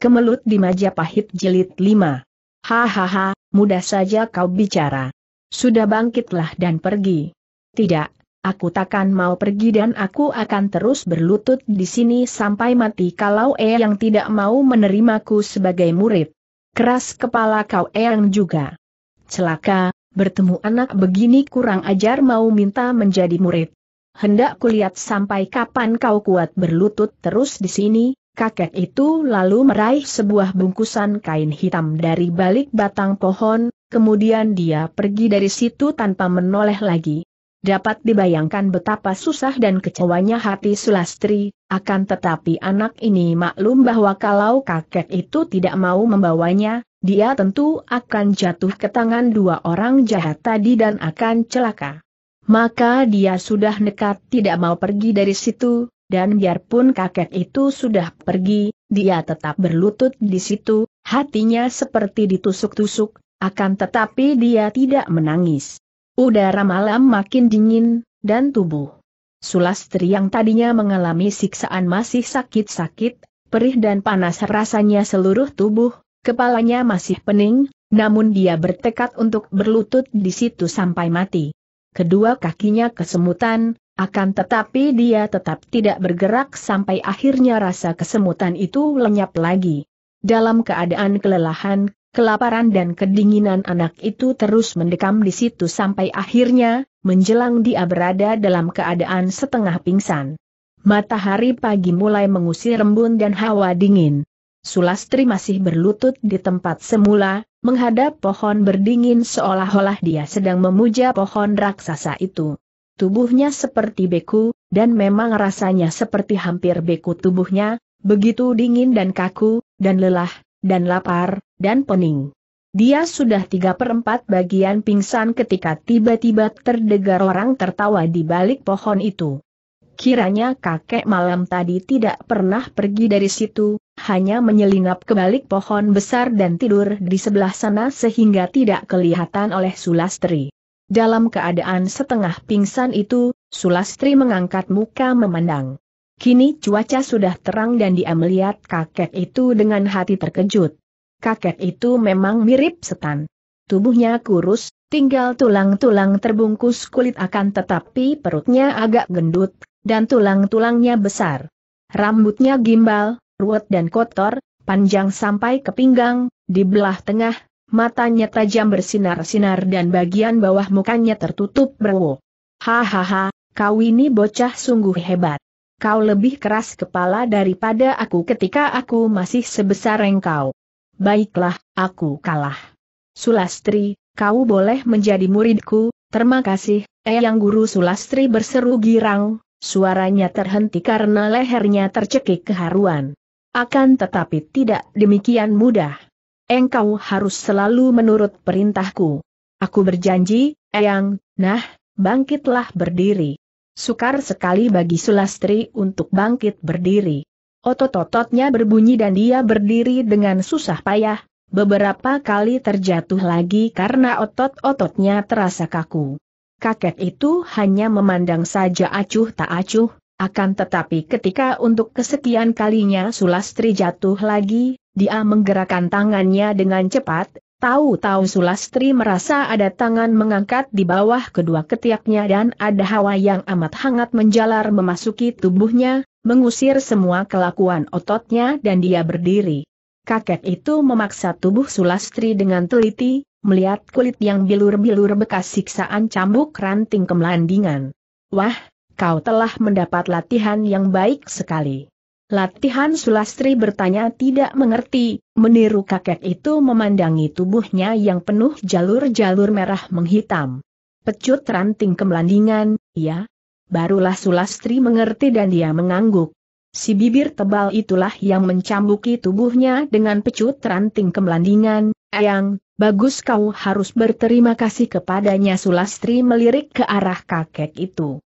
Kemelut di Majapahit Jilid 5. Hahaha, mudah saja kau bicara. Sudah bangkitlah dan pergi. Tidak, aku takkan mau pergi dan aku akan terus berlutut di sini sampai mati kalau Eyang tidak mau menerimaku sebagai murid. Keras kepala kau Eyang juga. Celaka, bertemu anak begini kurang ajar mau minta menjadi murid. Hendak kulihat sampai kapan kau kuat berlutut terus di sini, Kakek itu lalu meraih sebuah bungkusan kain hitam dari balik batang pohon, kemudian dia pergi dari situ tanpa menoleh lagi. Dapat dibayangkan betapa susah dan kecewanya hati Sulastri, akan tetapi anak ini maklum bahwa kalau kakek itu tidak mau membawanya, dia tentu akan jatuh ke tangan dua orang jahat tadi dan akan celaka. Maka dia sudah nekat tidak mau pergi dari situ, dan biarpun kakek itu sudah pergi, dia tetap berlutut di situ, hatinya seperti ditusuk-tusuk, akan tetapi dia tidak menangis. Udara malam makin dingin, dan tubuh Sulastri yang tadinya mengalami siksaan masih sakit-sakit, perih dan panas rasanya seluruh tubuh, kepalanya masih pening, namun dia bertekad untuk berlutut di situ sampai mati. Kedua kakinya kesemutan, akan tetapi dia tetap tidak bergerak sampai akhirnya rasa kesemutan itu lenyap lagi. Dalam keadaan kelelahan, kelaparan dan kedinginan anak itu terus mendekam di situ sampai akhirnya, menjelang dia berada dalam keadaan setengah pingsan. Matahari pagi mulai mengusir rembun dan hawa dingin. Sulastri masih berlutut di tempat semula, menghadap pohon berdingin seolah-olah dia sedang memuja pohon raksasa itu. Tubuhnya seperti beku, dan memang rasanya seperti hampir beku tubuhnya, begitu dingin dan kaku, dan lelah, dan lapar, dan pening. Dia sudah tiga perempat bagian pingsan ketika tiba-tiba terdengar orang tertawa di balik pohon itu. Kiranya kakek malam tadi tidak pernah pergi dari situ, hanya menyelinap ke balik pohon besar dan tidur di sebelah sana sehingga tidak kelihatan oleh Sulastri. Dalam keadaan setengah pingsan itu, Sulastri mengangkat muka memandang. Kini cuaca sudah terang dan dia melihat kakek itu dengan hati terkejut. Kakek itu memang mirip setan. Tubuhnya kurus, tinggal tulang-tulang terbungkus kulit akan tetapi perutnya agak gendut, dan tulang-tulangnya besar. Rambutnya gimbal, ruwet dan kotor, panjang sampai ke pinggang, di belah tengah, matanya tajam bersinar-sinar dan bagian bawah mukanya tertutup berwo. Hahaha, kau ini bocah sungguh hebat. Kau lebih keras kepala daripada aku ketika aku masih sebesar engkau. Baiklah, aku kalah. Sulastri, kau boleh menjadi muridku, terima kasih, Eyang Guru Sulastri berseru girang, suaranya terhenti karena lehernya tercekik keharuan. Akan tetapi tidak demikian mudah engkau harus selalu menurut perintahku. Aku berjanji, Eyang, nah, bangkitlah berdiri. Sukar sekali bagi Sulastri untuk bangkit berdiri. Otot-ototnya berbunyi dan dia berdiri dengan susah payah, beberapa kali terjatuh lagi karena otot-ototnya terasa kaku. Kakek itu hanya memandang saja acuh tak acuh, akan tetapi ketika untuk kesekian kalinya Sulastri jatuh lagi, dia menggerakkan tangannya dengan cepat, tahu-tahu Sulastri merasa ada tangan mengangkat di bawah kedua ketiaknya dan ada hawa yang amat hangat menjalar memasuki tubuhnya, mengusir semua kelakuan ototnya dan dia berdiri. Kakek itu memaksa tubuh Sulastri dengan teliti, melihat kulit yang bilur-bilur bekas siksaan cambuk ranting kemelandingan. Wah, kau telah mendapat latihan yang baik sekali. Latihan Sulastri bertanya tidak mengerti, meniru kakek itu memandangi tubuhnya yang penuh jalur-jalur merah menghitam. Pecut ranting kemelandingan, ya? Barulah Sulastri mengerti dan dia mengangguk. Si bibir tebal itulah yang mencambuki tubuhnya dengan pecut ranting kemelandingan, Eyang, bagus kau harus berterima kasih kepadanya Sulastri melirik ke arah kakek itu.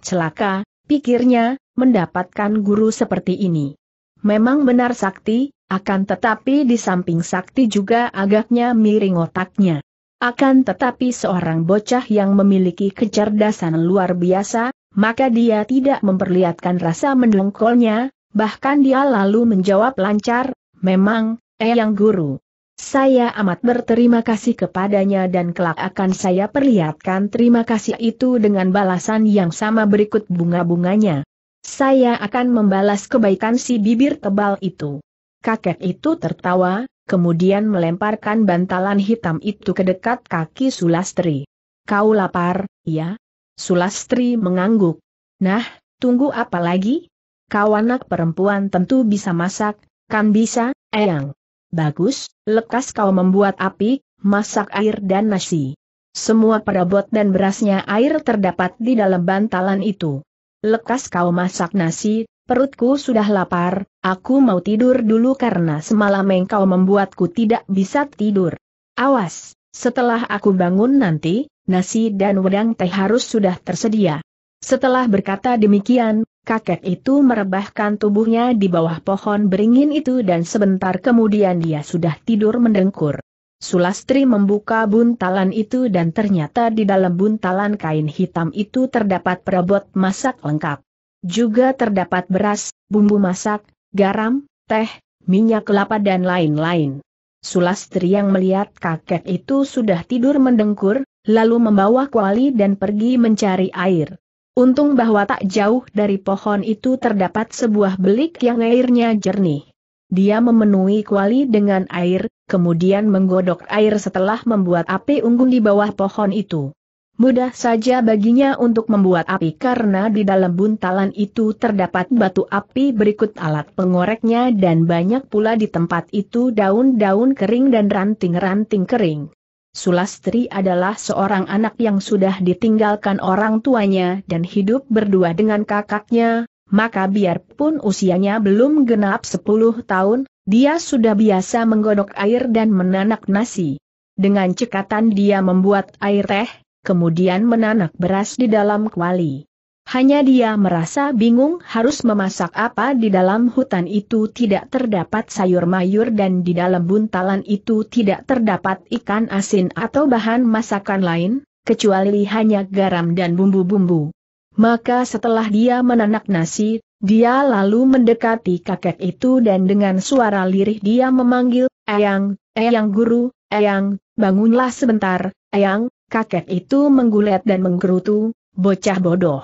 Celaka, pikirnya, mendapatkan guru seperti ini. Memang benar sakti, akan tetapi di samping sakti juga agaknya miring otaknya. Akan tetapi seorang bocah yang memiliki kecerdasan luar biasa, maka dia tidak memperlihatkan rasa mendongkolnya, bahkan dia lalu menjawab lancar, memang, eh yang guru. Saya amat berterima kasih kepadanya dan kelak akan saya perlihatkan terima kasih itu dengan balasan yang sama berikut bunga-bunganya. Saya akan membalas kebaikan si bibir tebal itu. Kakek itu tertawa, kemudian melemparkan bantalan hitam itu ke dekat kaki Sulastri. Kau lapar, ya? Sulastri mengangguk. Nah, tunggu apa lagi? Kau anak perempuan tentu bisa masak, kan bisa, eyang. Bagus, lekas kau membuat api, masak air dan nasi. Semua perabot dan berasnya air terdapat di dalam bantalan itu. Lekas kau masak nasi, perutku sudah lapar, aku mau tidur dulu karena semalam engkau membuatku tidak bisa tidur. Awas, setelah aku bangun nanti, nasi dan wedang teh harus sudah tersedia. Setelah berkata demikian, kakek itu merebahkan tubuhnya di bawah pohon beringin itu dan sebentar kemudian dia sudah tidur mendengkur. Sulastri membuka buntalan itu dan ternyata di dalam buntalan kain hitam itu terdapat perabot masak lengkap. Juga terdapat beras, bumbu masak, garam, teh, minyak kelapa dan lain-lain. Sulastri yang melihat kakek itu sudah tidur mendengkur, lalu membawa kuali dan pergi mencari air. Untung bahwa tak jauh dari pohon itu terdapat sebuah belik yang airnya jernih. Dia memenuhi kuali dengan air, kemudian menggodok air setelah membuat api unggun di bawah pohon itu. Mudah saja baginya untuk membuat api karena di dalam buntalan itu terdapat batu api berikut alat pengoreknya dan banyak pula di tempat itu daun-daun kering dan ranting-ranting kering. Sulastri adalah seorang anak yang sudah ditinggalkan orang tuanya dan hidup berdua dengan kakaknya, maka biarpun usianya belum genap 10 tahun, dia sudah biasa menggodok air dan menanak nasi. Dengan cekatan dia membuat air teh, kemudian menanak beras di dalam kuali. Hanya dia merasa bingung harus memasak apa di dalam hutan itu tidak terdapat sayur mayur dan di dalam buntalan itu tidak terdapat ikan asin atau bahan masakan lain, kecuali hanya garam dan bumbu-bumbu. Maka setelah dia menanak nasi, dia lalu mendekati kakek itu dan dengan suara lirih dia memanggil, Eyang, Eyang guru, Eyang, bangunlah sebentar, Eyang, kakek itu menggulet dan menggerutu, bocah bodoh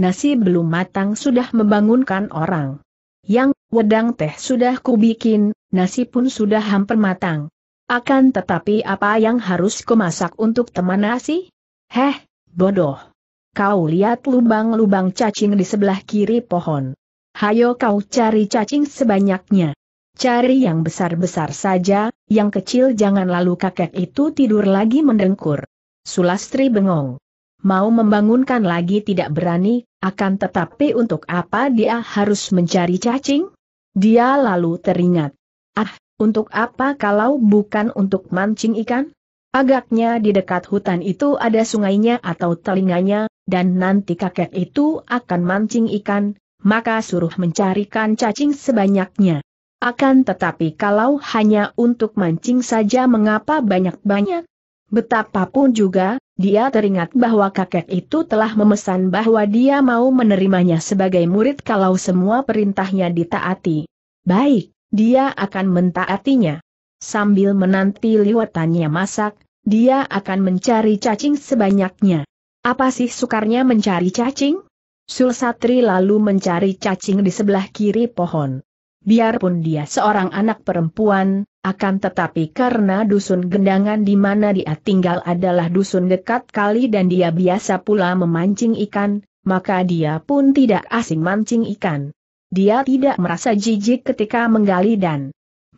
nasi belum matang sudah membangunkan orang. Yang, wedang teh sudah kubikin, nasi pun sudah hampir matang. Akan tetapi apa yang harus kumasak untuk teman nasi? Heh, bodoh. Kau lihat lubang-lubang cacing di sebelah kiri pohon. Hayo kau cari cacing sebanyaknya. Cari yang besar-besar saja, yang kecil jangan lalu kakek itu tidur lagi mendengkur. Sulastri bengong mau membangunkan lagi tidak berani, akan tetapi untuk apa dia harus mencari cacing? Dia lalu teringat. Ah, untuk apa kalau bukan untuk mancing ikan? Agaknya di dekat hutan itu ada sungainya atau telinganya, dan nanti kakek itu akan mancing ikan, maka suruh mencarikan cacing sebanyaknya. Akan tetapi kalau hanya untuk mancing saja mengapa banyak-banyak? Betapapun juga, dia teringat bahwa kakek itu telah memesan bahwa dia mau menerimanya sebagai murid kalau semua perintahnya ditaati. Baik, dia akan mentaatinya. Sambil menanti liwatannya masak, dia akan mencari cacing sebanyaknya. Apa sih sukarnya mencari cacing? Sulsatri lalu mencari cacing di sebelah kiri pohon biarpun dia seorang anak perempuan, akan tetapi karena dusun gendangan di mana dia tinggal adalah dusun dekat kali dan dia biasa pula memancing ikan, maka dia pun tidak asing mancing ikan. Dia tidak merasa jijik ketika menggali dan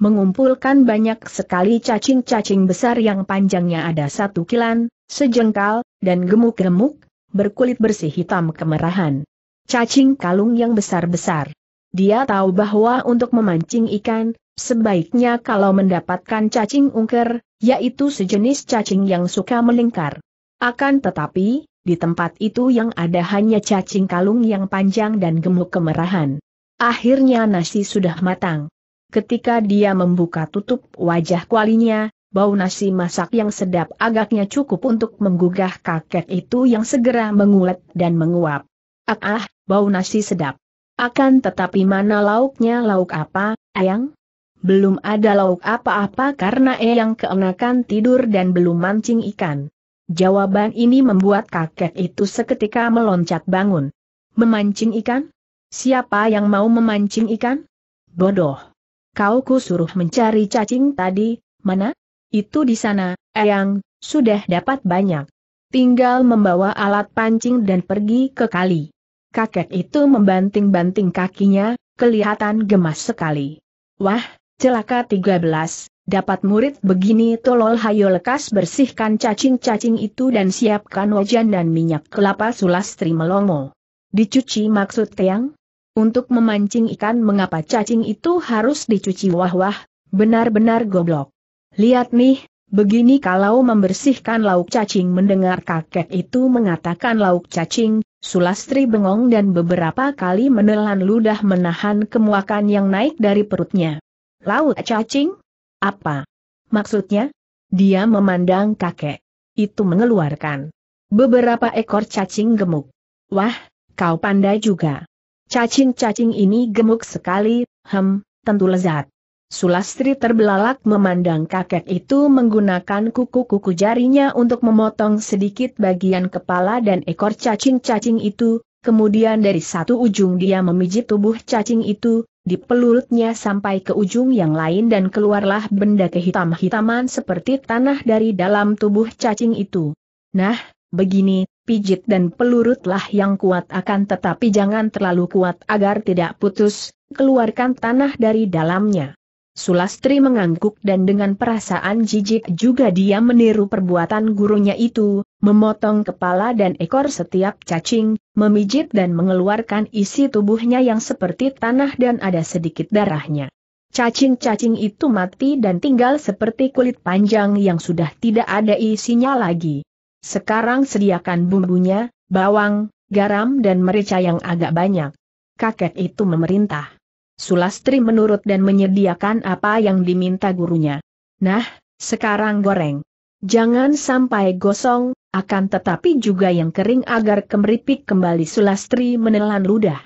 mengumpulkan banyak sekali cacing-cacing besar yang panjangnya ada satu kilan, sejengkal, dan gemuk-gemuk, berkulit bersih hitam kemerahan. Cacing kalung yang besar-besar. Dia tahu bahwa untuk memancing ikan, sebaiknya kalau mendapatkan cacing ungker, yaitu sejenis cacing yang suka melingkar. Akan tetapi, di tempat itu yang ada hanya cacing kalung yang panjang dan gemuk kemerahan. Akhirnya nasi sudah matang. Ketika dia membuka tutup wajah kualinya, bau nasi masak yang sedap agaknya cukup untuk menggugah kakek itu yang segera mengulat dan menguap. Ah ah, bau nasi sedap. Akan tetapi mana lauknya lauk apa, Eyang? Belum ada lauk apa-apa karena Eyang keenakan tidur dan belum mancing ikan. Jawaban ini membuat kakek itu seketika meloncat bangun. Memancing ikan? Siapa yang mau memancing ikan? Bodoh. Kau ku suruh mencari cacing tadi, mana? Itu di sana, Eyang, sudah dapat banyak. Tinggal membawa alat pancing dan pergi ke kali kakek itu membanting-banting kakinya, kelihatan gemas sekali. Wah, celaka 13, dapat murid begini tolol hayo lekas bersihkan cacing-cacing itu dan siapkan wajan dan minyak kelapa sulastri melongo. Dicuci maksud Teang? Untuk memancing ikan mengapa cacing itu harus dicuci wah-wah, benar-benar goblok. Lihat nih, begini kalau membersihkan lauk cacing mendengar kakek itu mengatakan lauk cacing, Sulastri bengong dan beberapa kali menelan ludah menahan kemuakan yang naik dari perutnya. Laut cacing? Apa? Maksudnya? Dia memandang kakek. Itu mengeluarkan beberapa ekor cacing gemuk. Wah, kau pandai juga. Cacing-cacing ini gemuk sekali, hem, tentu lezat. Sulastri terbelalak memandang kakek itu menggunakan kuku-kuku jarinya untuk memotong sedikit bagian kepala dan ekor cacing-cacing itu, kemudian dari satu ujung dia memijit tubuh cacing itu, dipelulutnya sampai ke ujung yang lain dan keluarlah benda kehitam-hitaman seperti tanah dari dalam tubuh cacing itu. Nah, begini, pijit dan pelurutlah yang kuat akan tetapi jangan terlalu kuat agar tidak putus, keluarkan tanah dari dalamnya. Sulastri mengangguk dan dengan perasaan jijik juga dia meniru perbuatan gurunya itu, memotong kepala dan ekor setiap cacing, memijit dan mengeluarkan isi tubuhnya yang seperti tanah dan ada sedikit darahnya. Cacing-cacing itu mati dan tinggal seperti kulit panjang yang sudah tidak ada isinya lagi. Sekarang sediakan bumbunya, bawang, garam dan merica yang agak banyak. Kakek itu memerintah. Sulastri menurut dan menyediakan apa yang diminta gurunya. Nah, sekarang goreng. Jangan sampai gosong, akan tetapi juga yang kering agar kemeripik kembali Sulastri menelan ludah.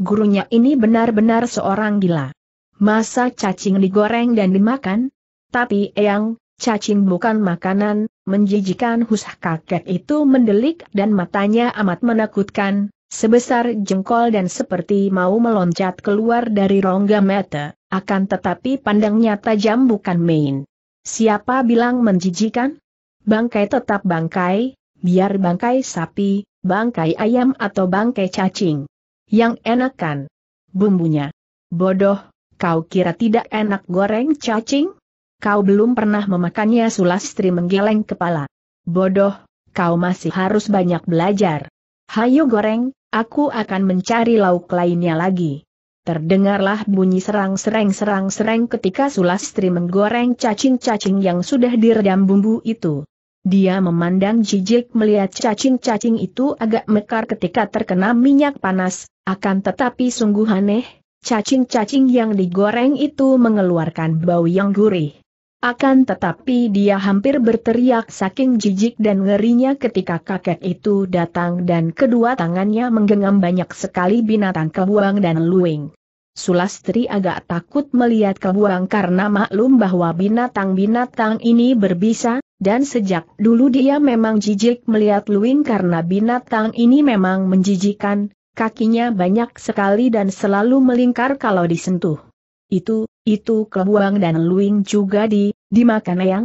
Gurunya ini benar-benar seorang gila. Masa cacing digoreng dan dimakan? Tapi eyang, cacing bukan makanan, menjijikan husah kakek itu mendelik dan matanya amat menakutkan, sebesar jengkol dan seperti mau meloncat keluar dari rongga mata, akan tetapi pandangnya tajam bukan main. Siapa bilang menjijikan? Bangkai tetap bangkai, biar bangkai sapi, bangkai ayam atau bangkai cacing. Yang enakan. Bumbunya. Bodoh, kau kira tidak enak goreng cacing? Kau belum pernah memakannya Sulastri menggeleng kepala. Bodoh, kau masih harus banyak belajar. Hayo goreng, Aku akan mencari lauk lainnya lagi. Terdengarlah bunyi serang serang serang serang ketika Sulastri menggoreng cacing-cacing yang sudah diredam bumbu itu. Dia memandang jijik melihat cacing-cacing itu agak mekar ketika terkena minyak panas, akan tetapi sungguh aneh, cacing-cacing yang digoreng itu mengeluarkan bau yang gurih. Akan tetapi dia hampir berteriak saking jijik dan ngerinya ketika kakek itu datang dan kedua tangannya menggenggam banyak sekali binatang kebuang dan luing. Sulastri agak takut melihat kebuang karena maklum bahwa binatang-binatang ini berbisa, dan sejak dulu dia memang jijik melihat luing karena binatang ini memang menjijikan, kakinya banyak sekali dan selalu melingkar kalau disentuh. Itu, itu kebuang dan luing juga di, dimakan yang?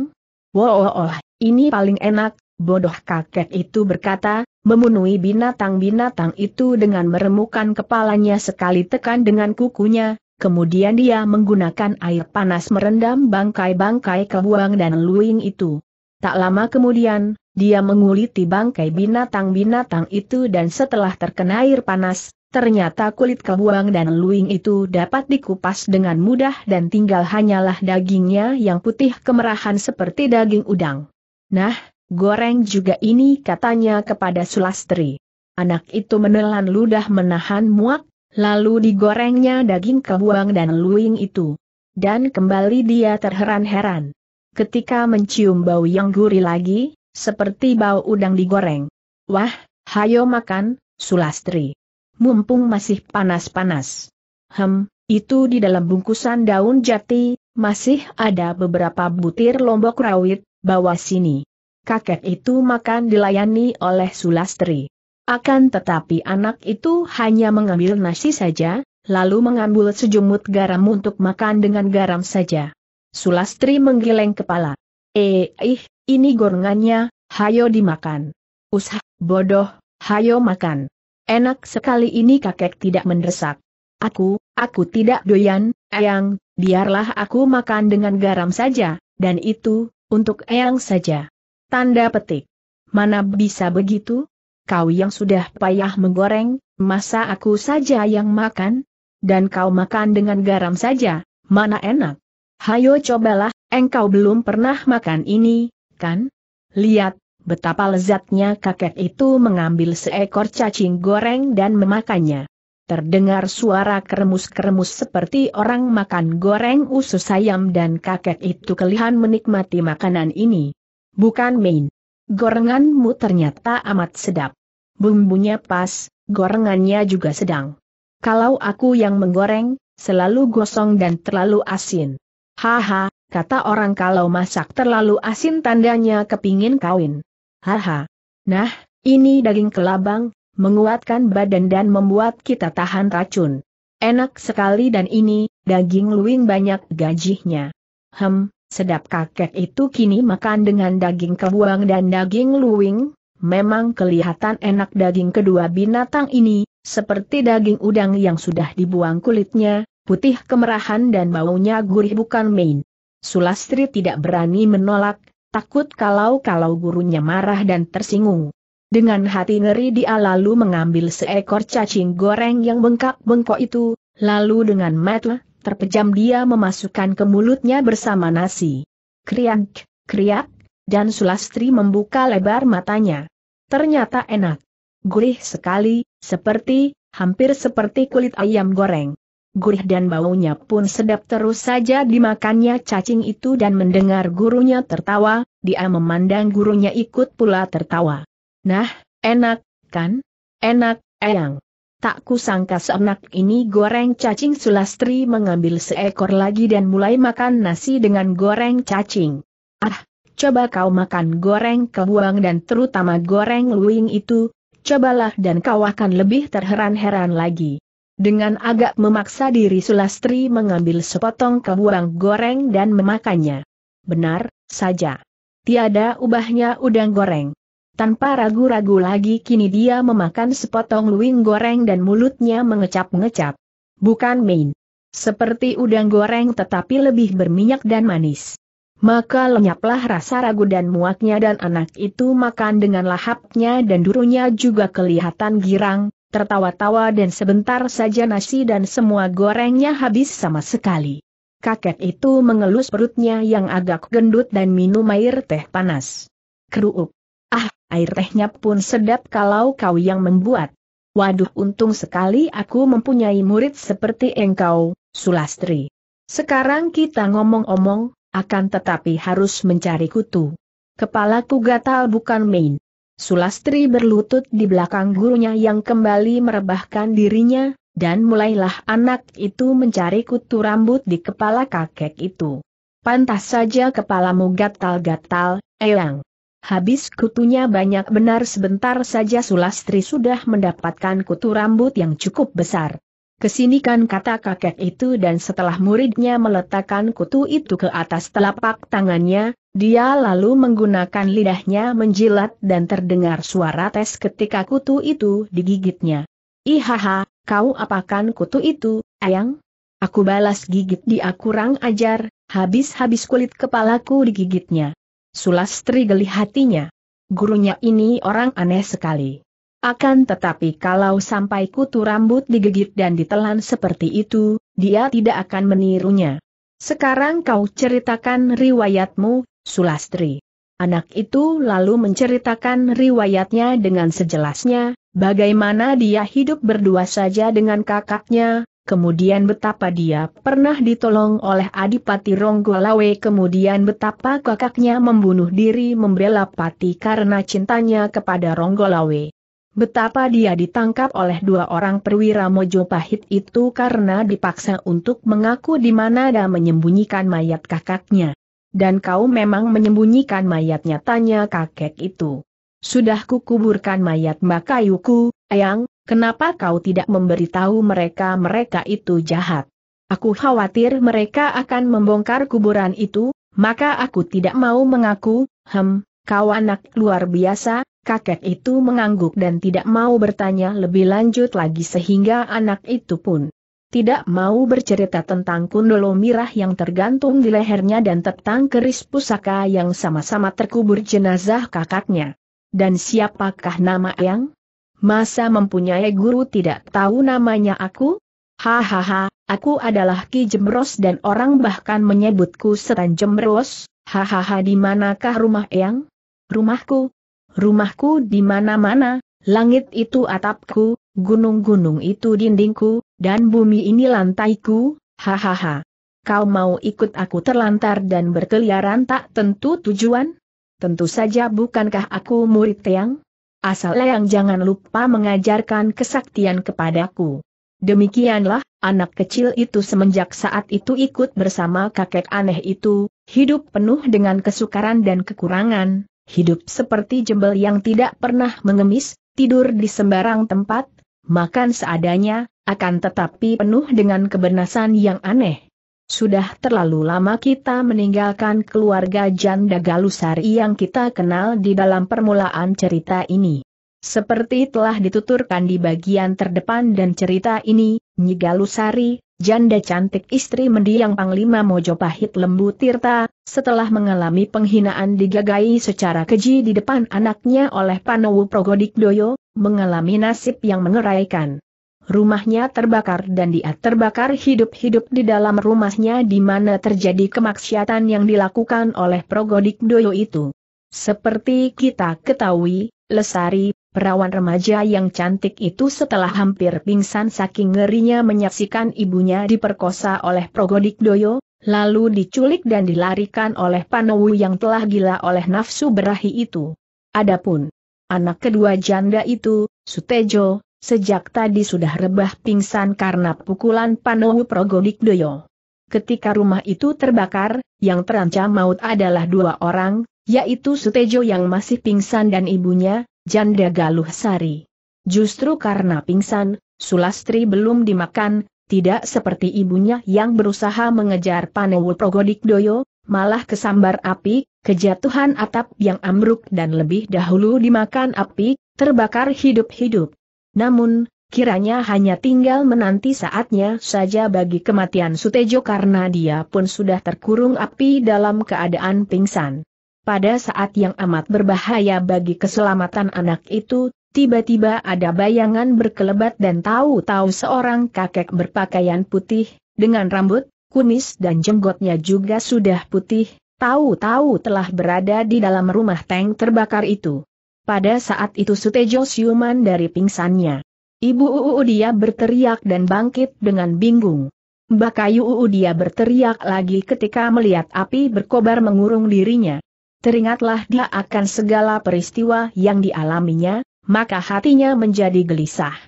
Wow, oh, ini paling enak, bodoh kakek itu berkata, memenuhi binatang-binatang itu dengan meremukan kepalanya sekali tekan dengan kukunya, kemudian dia menggunakan air panas merendam bangkai-bangkai kebuang dan luing itu. Tak lama kemudian, dia menguliti bangkai binatang-binatang itu dan setelah terkena air panas, Ternyata kulit kebuang dan luing itu dapat dikupas dengan mudah dan tinggal hanyalah dagingnya yang putih kemerahan seperti daging udang. Nah, goreng juga ini katanya kepada Sulastri. Anak itu menelan ludah menahan muak, lalu digorengnya daging kebuang dan luing itu. Dan kembali dia terheran-heran. Ketika mencium bau yang gurih lagi, seperti bau udang digoreng. Wah, hayo makan, Sulastri mumpung masih panas-panas. Hem, itu di dalam bungkusan daun jati, masih ada beberapa butir lombok rawit, bawa sini. Kakek itu makan dilayani oleh Sulastri. Akan tetapi anak itu hanya mengambil nasi saja, lalu mengambil sejumut garam untuk makan dengan garam saja. Sulastri menggeleng kepala. Eh, ih, ini gorengannya, hayo dimakan. Usah, bodoh, hayo makan. Enak sekali ini kakek tidak mendesak. Aku, aku tidak doyan, Eyang, biarlah aku makan dengan garam saja, dan itu, untuk Eyang saja. Tanda petik. Mana bisa begitu? Kau yang sudah payah menggoreng, masa aku saja yang makan? Dan kau makan dengan garam saja, mana enak? Hayo cobalah, engkau belum pernah makan ini, kan? Lihat, Betapa lezatnya kakek itu mengambil seekor cacing goreng dan memakannya. Terdengar suara keremus-keremus seperti orang makan goreng usus ayam dan kakek itu kelihan menikmati makanan ini. Bukan main. Gorenganmu ternyata amat sedap. Bumbunya pas, gorengannya juga sedang. Kalau aku yang menggoreng, selalu gosong dan terlalu asin. Haha, kata orang kalau masak terlalu asin tandanya kepingin kawin. Haha. Nah, ini daging kelabang, menguatkan badan dan membuat kita tahan racun. Enak sekali dan ini, daging luing banyak gajihnya. Hem, sedap kakek itu kini makan dengan daging kebuang dan daging luing, memang kelihatan enak daging kedua binatang ini, seperti daging udang yang sudah dibuang kulitnya, putih kemerahan dan baunya gurih bukan main. Sulastri tidak berani menolak, takut kalau-kalau gurunya marah dan tersinggung. Dengan hati ngeri dia lalu mengambil seekor cacing goreng yang bengkak-bengkok itu, lalu dengan mata terpejam dia memasukkan ke mulutnya bersama nasi. Kriak, kriak, dan Sulastri membuka lebar matanya. Ternyata enak. Gurih sekali, seperti, hampir seperti kulit ayam goreng gurih dan baunya pun sedap terus saja dimakannya cacing itu dan mendengar gurunya tertawa, dia memandang gurunya ikut pula tertawa. Nah, enak, kan? Enak, eyang. Tak kusangka seenak ini goreng cacing Sulastri mengambil seekor lagi dan mulai makan nasi dengan goreng cacing. Ah, coba kau makan goreng kebuang dan terutama goreng luing itu, cobalah dan kau akan lebih terheran-heran lagi. Dengan agak memaksa diri Sulastri mengambil sepotong kebuang goreng dan memakannya. Benar, saja. Tiada ubahnya udang goreng. Tanpa ragu-ragu lagi kini dia memakan sepotong luing goreng dan mulutnya mengecap-ngecap. Bukan main. Seperti udang goreng tetapi lebih berminyak dan manis. Maka lenyaplah rasa ragu dan muaknya dan anak itu makan dengan lahapnya dan durunya juga kelihatan girang, tertawa-tawa dan sebentar saja nasi dan semua gorengnya habis sama sekali. Kakek itu mengelus perutnya yang agak gendut dan minum air teh panas. Keruuk. Ah, air tehnya pun sedap kalau kau yang membuat. Waduh untung sekali aku mempunyai murid seperti engkau, Sulastri. Sekarang kita ngomong ngomong akan tetapi harus mencari kutu. Kepalaku gatal bukan main. Sulastri berlutut di belakang gurunya yang kembali merebahkan dirinya, dan mulailah anak itu mencari kutu rambut di kepala kakek itu. Pantas saja kepalamu gatal-gatal, eyang. Habis kutunya banyak benar sebentar saja Sulastri sudah mendapatkan kutu rambut yang cukup besar. Kesinikan kata kakek itu dan setelah muridnya meletakkan kutu itu ke atas telapak tangannya, dia lalu menggunakan lidahnya menjilat dan terdengar suara tes ketika kutu itu digigitnya. Ihaha, kau apakan kutu itu, ayang? Aku balas gigit dia kurang ajar, habis-habis kulit kepalaku digigitnya. Sulastri geli hatinya. Gurunya ini orang aneh sekali. Akan tetapi kalau sampai kutu rambut digigit dan ditelan seperti itu, dia tidak akan menirunya. Sekarang kau ceritakan riwayatmu, Sulastri. Anak itu lalu menceritakan riwayatnya dengan sejelasnya, bagaimana dia hidup berdua saja dengan kakaknya, kemudian betapa dia pernah ditolong oleh Adipati Ronggolawe kemudian betapa kakaknya membunuh diri membela Pati karena cintanya kepada Ronggolawe. Betapa dia ditangkap oleh dua orang perwira Mojopahit itu karena dipaksa untuk mengaku di mana dan menyembunyikan mayat kakaknya. Dan kau memang menyembunyikan mayatnya tanya kakek itu. Sudah kukuburkan mayat makayuku, ayang. kenapa kau tidak memberitahu mereka mereka itu jahat? Aku khawatir mereka akan membongkar kuburan itu, maka aku tidak mau mengaku, hem, kau anak luar biasa, kakek itu mengangguk dan tidak mau bertanya lebih lanjut lagi sehingga anak itu pun tidak mau bercerita tentang kundolo mirah yang tergantung di lehernya dan tentang keris pusaka yang sama-sama terkubur jenazah kakaknya. Dan siapakah nama yang? Masa mempunyai guru tidak tahu namanya aku? Hahaha, aku adalah Ki Jembros dan orang bahkan menyebutku Setan Jembros. hahaha di manakah rumah yang? Rumahku? Rumahku di mana-mana, langit itu atapku, gunung-gunung itu dindingku, dan bumi ini lantaiku, hahaha. Kau mau ikut aku terlantar dan berkeliaran tak tentu tujuan? Tentu saja bukankah aku murid yang? Asal Leang jangan lupa mengajarkan kesaktian kepadaku. Demikianlah, anak kecil itu semenjak saat itu ikut bersama kakek aneh itu, hidup penuh dengan kesukaran dan kekurangan, hidup seperti jembel yang tidak pernah mengemis, tidur di sembarang tempat, makan seadanya, akan tetapi penuh dengan kebenasan yang aneh. Sudah terlalu lama kita meninggalkan keluarga janda Galusari yang kita kenal di dalam permulaan cerita ini. Seperti telah dituturkan di bagian terdepan dan cerita ini, Nyi Galusari, janda cantik istri mendiang Panglima Mojopahit Lembu Tirta, setelah mengalami penghinaan digagai secara keji di depan anaknya oleh Panowu Progodikdoyo, mengalami nasib yang mengeraikan. Rumahnya terbakar dan dia terbakar hidup-hidup di dalam rumahnya di mana terjadi kemaksiatan yang dilakukan oleh Progodik Doyo itu. Seperti kita ketahui, Lesari, perawan remaja yang cantik itu setelah hampir pingsan saking ngerinya menyaksikan ibunya diperkosa oleh Progodik Doyo, lalu diculik dan dilarikan oleh Panowu yang telah gila oleh nafsu berahi itu. Adapun anak kedua janda itu, Sutejo, Sejak tadi sudah rebah pingsan karena pukulan Panowu Progodik Doyo. Ketika rumah itu terbakar, yang terancam maut adalah dua orang, yaitu Sutejo yang masih pingsan dan ibunya, Janda Galuh Sari. Justru karena pingsan, Sulastri belum dimakan, tidak seperti ibunya yang berusaha mengejar Panewu Progodik Doyo, malah kesambar api, kejatuhan atap yang ambruk dan lebih dahulu dimakan api, terbakar hidup-hidup. Namun, kiranya hanya tinggal menanti saatnya saja bagi kematian Sutejo karena dia pun sudah terkurung api dalam keadaan pingsan. Pada saat yang amat berbahaya bagi keselamatan anak itu, tiba-tiba ada bayangan berkelebat dan tahu-tahu seorang kakek berpakaian putih, dengan rambut, kumis dan jenggotnya juga sudah putih, tahu-tahu telah berada di dalam rumah tank terbakar itu. Pada saat itu Sutejo siuman dari pingsannya. Ibu Uu dia berteriak dan bangkit dengan bingung. Mbak Kayu Uu dia berteriak lagi ketika melihat api berkobar mengurung dirinya. Teringatlah dia akan segala peristiwa yang dialaminya, maka hatinya menjadi gelisah.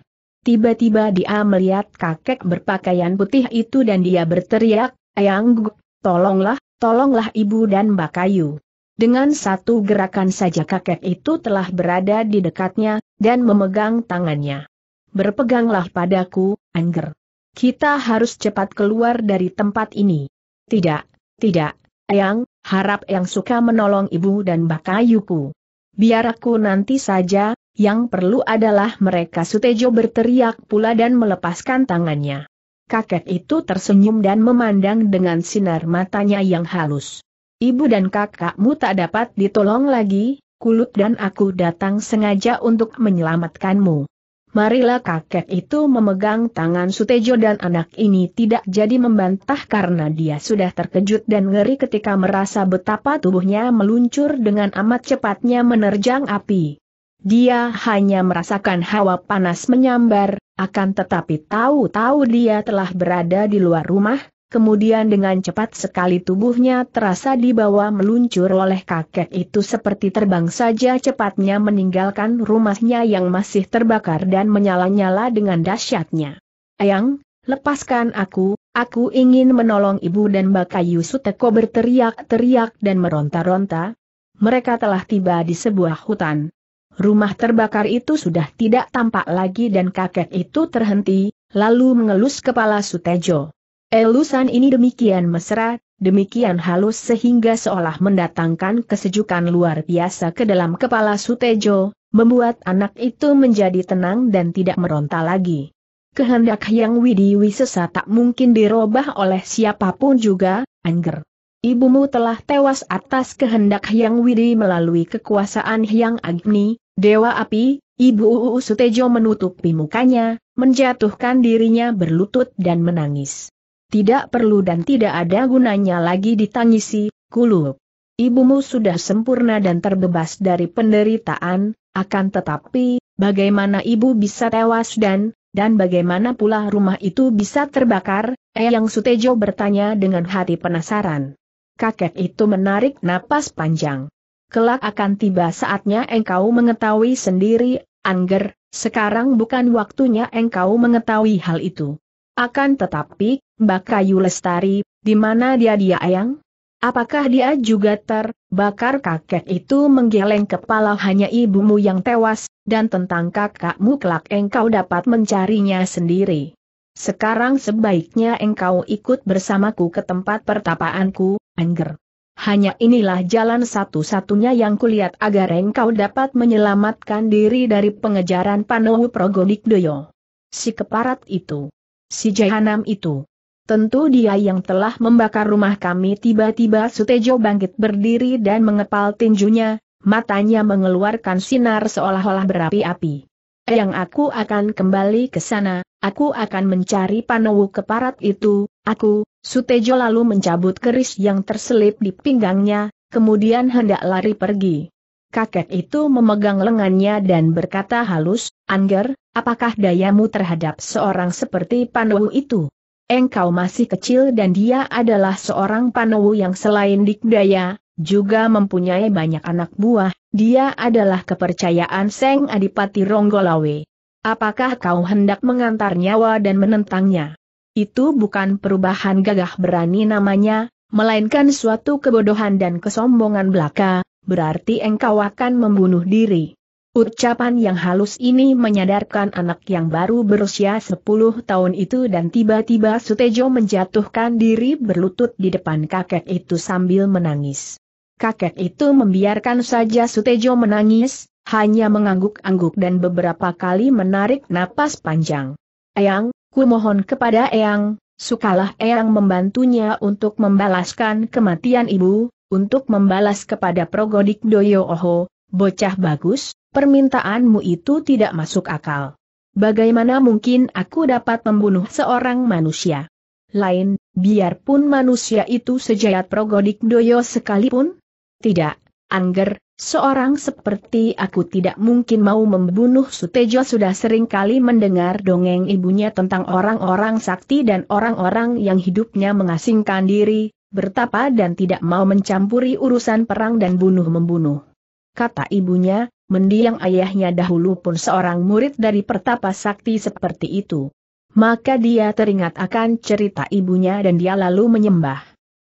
Tiba-tiba dia melihat kakek berpakaian putih itu dan dia berteriak, Ayang, tolonglah, tolonglah ibu dan Mbak Kayu. Dengan satu gerakan saja kakek itu telah berada di dekatnya, dan memegang tangannya. Berpeganglah padaku, Angger. Kita harus cepat keluar dari tempat ini. Tidak, tidak, Eyang, harap yang suka menolong ibu dan bakayuku. Biar aku nanti saja, yang perlu adalah mereka Sutejo berteriak pula dan melepaskan tangannya. Kakek itu tersenyum dan memandang dengan sinar matanya yang halus. Ibu dan kakakmu tak dapat ditolong lagi, Kulut dan aku datang sengaja untuk menyelamatkanmu. Marilah kakek itu memegang tangan Sutejo dan anak ini tidak jadi membantah karena dia sudah terkejut dan ngeri ketika merasa betapa tubuhnya meluncur dengan amat cepatnya menerjang api. Dia hanya merasakan hawa panas menyambar, akan tetapi tahu-tahu dia telah berada di luar rumah, kemudian dengan cepat sekali tubuhnya terasa dibawa meluncur oleh kakek itu seperti terbang saja cepatnya meninggalkan rumahnya yang masih terbakar dan menyala-nyala dengan dahsyatnya. Ayang, lepaskan aku, aku ingin menolong ibu dan Bakayu Suteko berteriak-teriak dan meronta-ronta. Mereka telah tiba di sebuah hutan. Rumah terbakar itu sudah tidak tampak lagi dan kakek itu terhenti, lalu mengelus kepala Sutejo. Elusan ini demikian mesra, demikian halus sehingga seolah mendatangkan kesejukan luar biasa ke dalam kepala Sutejo, membuat anak itu menjadi tenang dan tidak meronta lagi. Kehendak yang Widi Wisesa tak mungkin dirubah oleh siapapun juga, Angger. Ibumu telah tewas atas kehendak Hyang Widi melalui kekuasaan Hyang Agni, Dewa Api, Ibu Uu Sutejo menutupi mukanya, menjatuhkan dirinya berlutut dan menangis tidak perlu dan tidak ada gunanya lagi ditangisi, kulup. Ibumu sudah sempurna dan terbebas dari penderitaan, akan tetapi, bagaimana ibu bisa tewas dan, dan bagaimana pula rumah itu bisa terbakar, Eyang Sutejo bertanya dengan hati penasaran. Kakek itu menarik napas panjang. Kelak akan tiba saatnya engkau mengetahui sendiri, Angger, sekarang bukan waktunya engkau mengetahui hal itu. Akan tetapi, Mbak Kayu Lestari, di mana dia dia ayang? Apakah dia juga terbakar kakek itu menggeleng kepala hanya ibumu yang tewas, dan tentang kakakmu kelak engkau dapat mencarinya sendiri. Sekarang sebaiknya engkau ikut bersamaku ke tempat pertapaanku, Angger. Hanya inilah jalan satu-satunya yang kulihat agar engkau dapat menyelamatkan diri dari pengejaran Panohu Progodik Doyo. Si keparat itu si jahanam itu. Tentu dia yang telah membakar rumah kami tiba-tiba Sutejo bangkit berdiri dan mengepal tinjunya, matanya mengeluarkan sinar seolah-olah berapi-api. Yang aku akan kembali ke sana, aku akan mencari Panowu keparat itu, aku, Sutejo lalu mencabut keris yang terselip di pinggangnya, kemudian hendak lari pergi kakek itu memegang lengannya dan berkata halus, Angger, apakah dayamu terhadap seorang seperti Panowu itu? Engkau masih kecil dan dia adalah seorang Panowu yang selain dikdaya, juga mempunyai banyak anak buah, dia adalah kepercayaan Seng Adipati Ronggolawe. Apakah kau hendak mengantar nyawa dan menentangnya? Itu bukan perubahan gagah berani namanya, melainkan suatu kebodohan dan kesombongan belaka, berarti engkau akan membunuh diri. Ucapan yang halus ini menyadarkan anak yang baru berusia 10 tahun itu dan tiba-tiba Sutejo menjatuhkan diri berlutut di depan kakek itu sambil menangis. Kakek itu membiarkan saja Sutejo menangis, hanya mengangguk-angguk dan beberapa kali menarik napas panjang. Eyang, ku mohon kepada Eyang, sukalah Eyang membantunya untuk membalaskan kematian ibu, untuk membalas kepada Progodik Doyo Oho, bocah bagus, permintaanmu itu tidak masuk akal. Bagaimana mungkin aku dapat membunuh seorang manusia? Lain, biarpun manusia itu sejayat Progodik Doyo sekalipun? Tidak, Angger, seorang seperti aku tidak mungkin mau membunuh Sutejo sudah sering kali mendengar dongeng ibunya tentang orang-orang sakti dan orang-orang yang hidupnya mengasingkan diri, bertapa dan tidak mau mencampuri urusan perang dan bunuh-membunuh. Kata ibunya, mendiang ayahnya dahulu pun seorang murid dari pertapa sakti seperti itu. Maka dia teringat akan cerita ibunya dan dia lalu menyembah.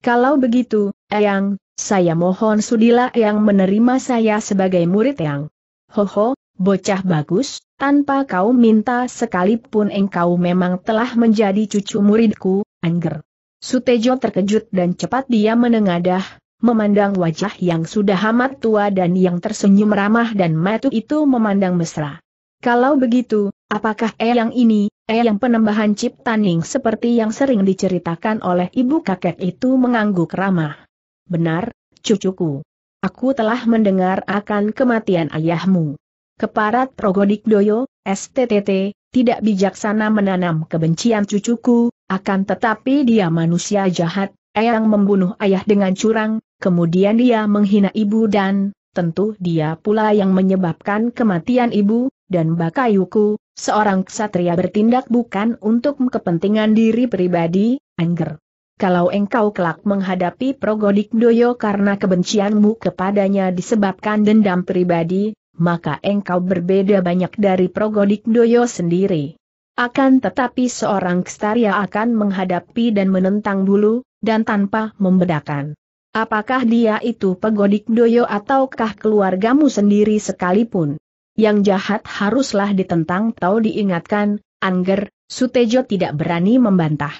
Kalau begitu, Eyang, saya mohon sudilah Eyang menerima saya sebagai murid Eyang. Hoho, bocah bagus, tanpa kau minta sekalipun engkau memang telah menjadi cucu muridku, Angger. Sutejo terkejut dan cepat dia menengadah, memandang wajah yang sudah amat tua dan yang tersenyum ramah dan matu itu memandang mesra. Kalau begitu, apakah Eyang ini, Eyang penambahan ciptaning seperti yang sering diceritakan oleh ibu kakek itu mengangguk ramah? Benar, cucuku. Aku telah mendengar akan kematian ayahmu. Keparat Progodik Doyo, STTT, tidak bijaksana menanam kebencian cucuku, akan tetapi dia manusia jahat, Eyang membunuh ayah dengan curang, kemudian dia menghina ibu dan, tentu dia pula yang menyebabkan kematian ibu, dan Bakayuku, seorang ksatria bertindak bukan untuk kepentingan diri pribadi, Angger. Kalau engkau kelak menghadapi Progodik Doyo karena kebencianmu kepadanya disebabkan dendam pribadi, maka engkau berbeda banyak dari Progodik Doyo sendiri. Akan tetapi seorang kestaria akan menghadapi dan menentang bulu, dan tanpa membedakan. Apakah dia itu pegodik doyo ataukah keluargamu sendiri sekalipun? Yang jahat haruslah ditentang tahu diingatkan, Angger, Sutejo tidak berani membantah.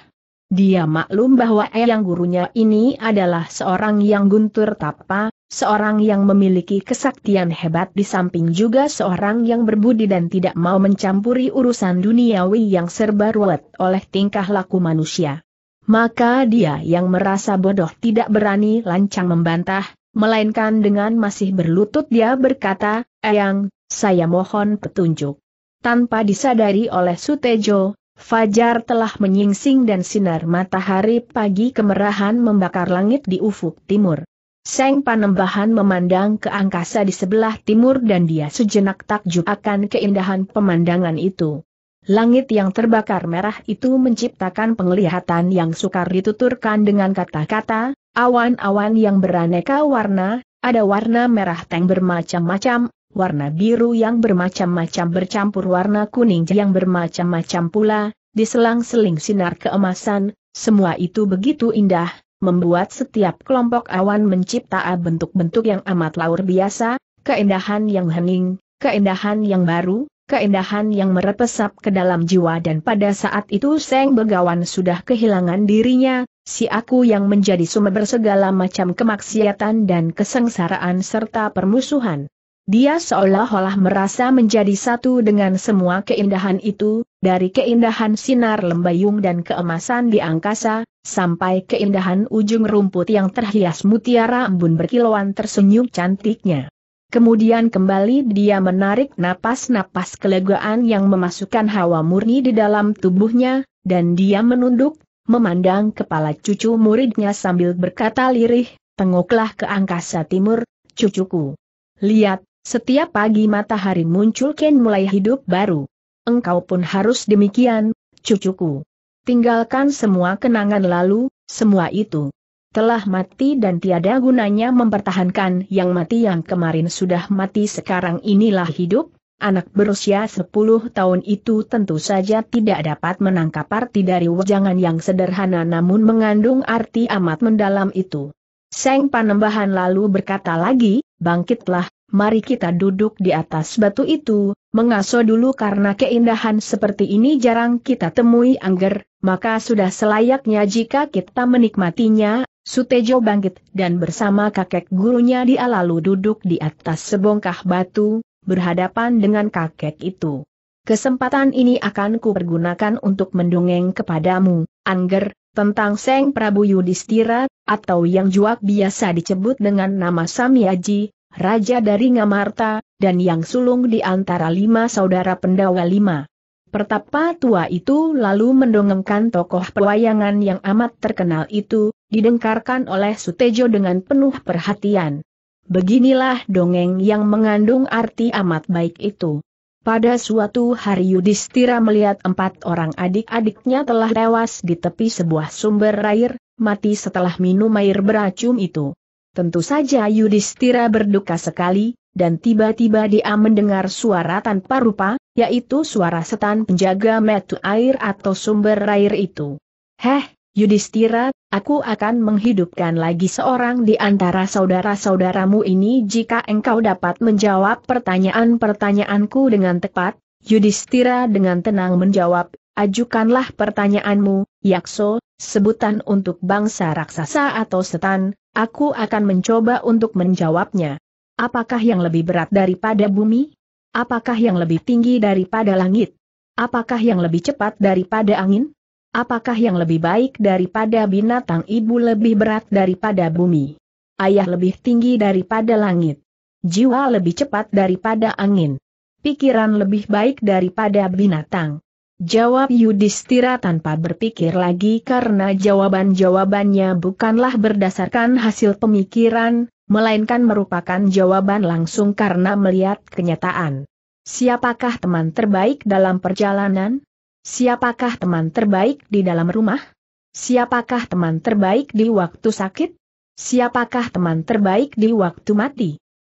Dia maklum bahwa eyang gurunya ini adalah seorang yang guntur tapa, seorang yang memiliki kesaktian hebat di samping juga seorang yang berbudi dan tidak mau mencampuri urusan duniawi yang serba ruwet oleh tingkah laku manusia. Maka dia yang merasa bodoh tidak berani lancang membantah, melainkan dengan masih berlutut dia berkata, Eyang, saya mohon petunjuk. Tanpa disadari oleh Sutejo, Fajar telah menyingsing dan sinar matahari pagi kemerahan membakar langit di ufuk timur. Seng Panembahan memandang ke angkasa di sebelah timur dan dia sejenak takjub akan keindahan pemandangan itu. Langit yang terbakar merah itu menciptakan penglihatan yang sukar dituturkan dengan kata-kata, awan-awan yang beraneka warna, ada warna merah teng bermacam-macam, warna biru yang bermacam-macam bercampur warna kuning yang bermacam-macam pula, diselang-seling sinar keemasan, semua itu begitu indah, membuat setiap kelompok awan mencipta bentuk-bentuk yang amat luar biasa, keindahan yang hening, keindahan yang baru, keindahan yang merepesap ke dalam jiwa dan pada saat itu Seng Begawan sudah kehilangan dirinya, si aku yang menjadi sumber segala macam kemaksiatan dan kesengsaraan serta permusuhan. Dia seolah-olah merasa menjadi satu dengan semua keindahan itu, dari keindahan sinar lembayung dan keemasan di angkasa, sampai keindahan ujung rumput yang terhias mutiara embun berkilauan tersenyum cantiknya. Kemudian kembali dia menarik napas-napas kelegaan yang memasukkan hawa murni di dalam tubuhnya, dan dia menunduk, memandang kepala cucu muridnya sambil berkata lirih, "Tengoklah ke angkasa timur, cucuku. Lihat, setiap pagi matahari muncul Ken mulai hidup baru. Engkau pun harus demikian, cucuku. Tinggalkan semua kenangan lalu, semua itu telah mati dan tiada gunanya mempertahankan yang mati yang kemarin sudah mati sekarang inilah hidup, anak berusia 10 tahun itu tentu saja tidak dapat menangkap arti dari wajangan yang sederhana namun mengandung arti amat mendalam itu. Seng Panembahan lalu berkata lagi, bangkitlah, mari kita duduk di atas batu itu, mengaso dulu karena keindahan seperti ini jarang kita temui angger, maka sudah selayaknya jika kita menikmatinya, Sutejo bangkit dan bersama kakek gurunya dia lalu duduk di atas sebongkah batu, berhadapan dengan kakek itu. Kesempatan ini akan kupergunakan untuk mendongeng kepadamu, Angger, tentang Seng Prabu Yudhistira, atau yang juak biasa disebut dengan nama Samyaji, Raja dari Ngamarta, dan yang sulung di antara lima saudara Pendawa lima. Pertapa tua itu lalu mendongengkan tokoh pewayangan yang amat terkenal itu, didengarkan oleh Sutejo dengan penuh perhatian. Beginilah dongeng yang mengandung arti amat baik itu. Pada suatu hari Yudhistira melihat empat orang adik-adiknya telah tewas di tepi sebuah sumber air, mati setelah minum air beracun itu. Tentu saja Yudhistira berduka sekali, dan tiba-tiba dia mendengar suara tanpa rupa, yaitu suara setan penjaga metu air atau sumber air itu. Heh, Yudhistira, aku akan menghidupkan lagi seorang di antara saudara-saudaramu ini jika engkau dapat menjawab pertanyaan-pertanyaanku dengan tepat. Yudhistira dengan tenang menjawab, ajukanlah pertanyaanmu, Yakso, sebutan untuk bangsa raksasa atau setan, aku akan mencoba untuk menjawabnya. Apakah yang lebih berat daripada bumi? Apakah yang lebih tinggi daripada langit? Apakah yang lebih cepat daripada angin? Apakah yang lebih baik daripada binatang ibu lebih berat daripada bumi? Ayah lebih tinggi daripada langit. Jiwa lebih cepat daripada angin. Pikiran lebih baik daripada binatang. Jawab Yudhistira tanpa berpikir lagi karena jawaban-jawabannya bukanlah berdasarkan hasil pemikiran, melainkan merupakan jawaban langsung karena melihat kenyataan. Siapakah teman terbaik dalam perjalanan? Siapakah teman terbaik di dalam rumah? Siapakah teman terbaik di waktu sakit? Siapakah teman terbaik di waktu mati?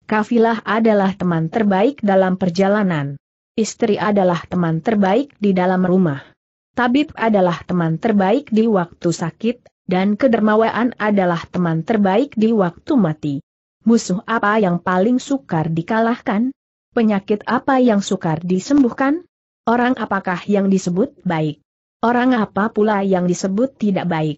Kafilah adalah teman terbaik dalam perjalanan. Istri adalah teman terbaik di dalam rumah. Tabib adalah teman terbaik di waktu sakit, dan kedermawaan adalah teman terbaik di waktu mati. Musuh apa yang paling sukar dikalahkan? Penyakit apa yang sukar disembuhkan? Orang apakah yang disebut baik? Orang apa pula yang disebut tidak baik?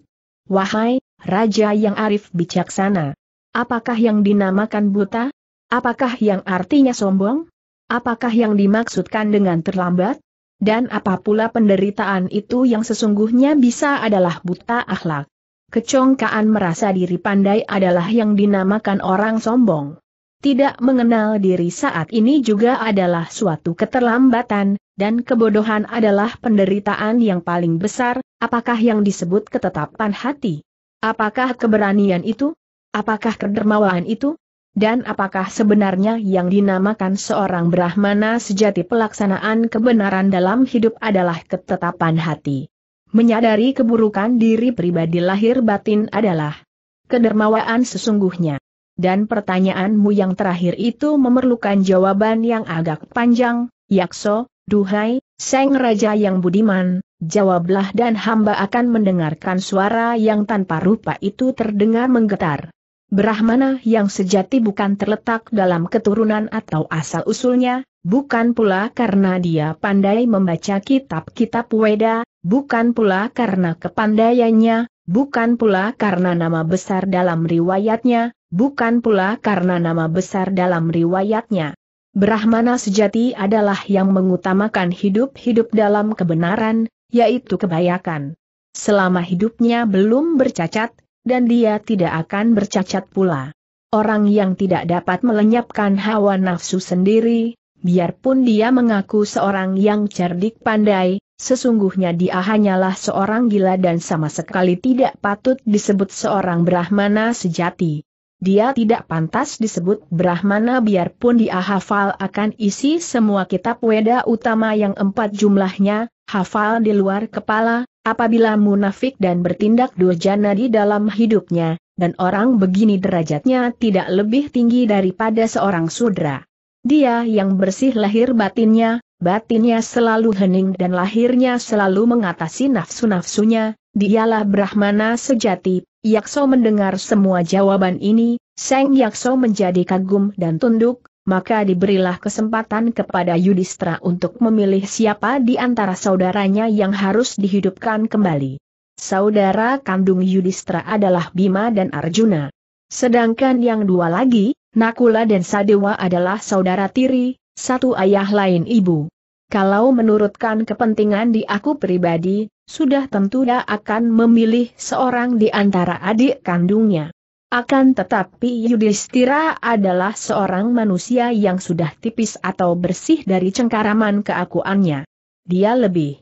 Wahai, Raja yang arif bijaksana. Apakah yang dinamakan buta? Apakah yang artinya sombong? Apakah yang dimaksudkan dengan terlambat? Dan apa pula penderitaan itu yang sesungguhnya bisa adalah buta akhlak? Kecongkaan merasa diri pandai adalah yang dinamakan orang sombong. Tidak mengenal diri saat ini juga adalah suatu keterlambatan, dan kebodohan adalah penderitaan yang paling besar, apakah yang disebut ketetapan hati? Apakah keberanian itu? Apakah kedermawaan itu? Dan apakah sebenarnya yang dinamakan seorang Brahmana sejati pelaksanaan kebenaran dalam hidup adalah ketetapan hati? menyadari keburukan diri pribadi lahir batin adalah kedermawaan sesungguhnya. Dan pertanyaanmu yang terakhir itu memerlukan jawaban yang agak panjang, Yakso, duhai, Seng Raja yang budiman, jawablah dan hamba akan mendengarkan suara yang tanpa rupa itu terdengar menggetar. Brahmana yang sejati bukan terletak dalam keturunan atau asal-usulnya, bukan pula karena dia pandai membaca kitab-kitab Weda, bukan pula karena kepandaiannya, bukan pula karena nama besar dalam riwayatnya, bukan pula karena nama besar dalam riwayatnya. Brahmana sejati adalah yang mengutamakan hidup-hidup dalam kebenaran, yaitu kebayakan. Selama hidupnya belum bercacat, dan dia tidak akan bercacat pula. Orang yang tidak dapat melenyapkan hawa nafsu sendiri, biarpun dia mengaku seorang yang cerdik pandai, sesungguhnya dia hanyalah seorang gila dan sama sekali tidak patut disebut seorang Brahmana sejati. Dia tidak pantas disebut Brahmana biarpun dia hafal akan isi semua kitab Weda utama yang empat jumlahnya, hafal di luar kepala, apabila munafik dan bertindak durjana di dalam hidupnya, dan orang begini derajatnya tidak lebih tinggi daripada seorang sudra. Dia yang bersih lahir batinnya, batinnya selalu hening dan lahirnya selalu mengatasi nafsu-nafsunya, dialah Brahmana sejati. Yakso mendengar semua jawaban ini, Seng Yakso menjadi kagum dan tunduk, maka diberilah kesempatan kepada Yudhistra untuk memilih siapa di antara saudaranya yang harus dihidupkan kembali. Saudara kandung Yudhistra adalah Bima dan Arjuna. Sedangkan yang dua lagi, Nakula dan Sadewa adalah saudara tiri, satu ayah lain ibu. Kalau menurutkan kepentingan di aku pribadi, sudah tentu dia akan memilih seorang di antara adik kandungnya. Akan tetapi Yudhistira adalah seorang manusia yang sudah tipis atau bersih dari cengkaraman keakuannya. Dia lebih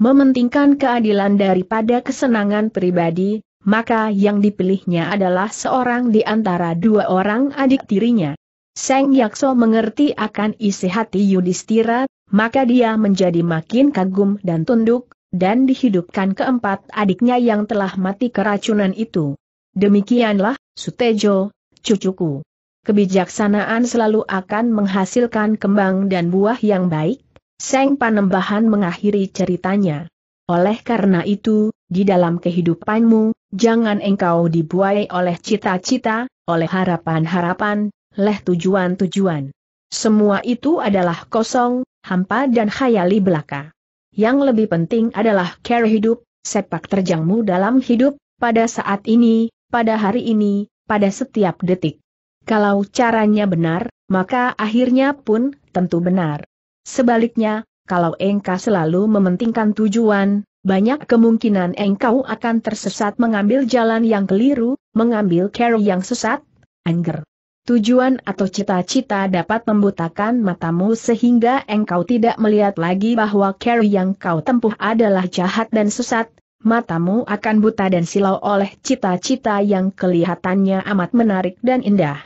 mementingkan keadilan daripada kesenangan pribadi, maka yang dipilihnya adalah seorang di antara dua orang adik tirinya. Seng Yakso mengerti akan isi hati Yudhistira, maka dia menjadi makin kagum dan tunduk, dan dihidupkan keempat adiknya yang telah mati keracunan itu. Demikianlah, Sutejo, cucuku. Kebijaksanaan selalu akan menghasilkan kembang dan buah yang baik, Seng Panembahan mengakhiri ceritanya. Oleh karena itu, di dalam kehidupanmu, Jangan engkau dibuai oleh cita-cita, oleh harapan-harapan, leh tujuan-tujuan. Semua itu adalah kosong, hampa dan khayali belaka. Yang lebih penting adalah care hidup, sepak terjangmu dalam hidup, pada saat ini, pada hari ini, pada setiap detik. Kalau caranya benar, maka akhirnya pun tentu benar. Sebaliknya, kalau engkau selalu mementingkan tujuan, banyak kemungkinan engkau akan tersesat mengambil jalan yang keliru, mengambil cara yang sesat, anger. Tujuan atau cita-cita dapat membutakan matamu sehingga engkau tidak melihat lagi bahwa cara yang kau tempuh adalah jahat dan sesat, matamu akan buta dan silau oleh cita-cita yang kelihatannya amat menarik dan indah.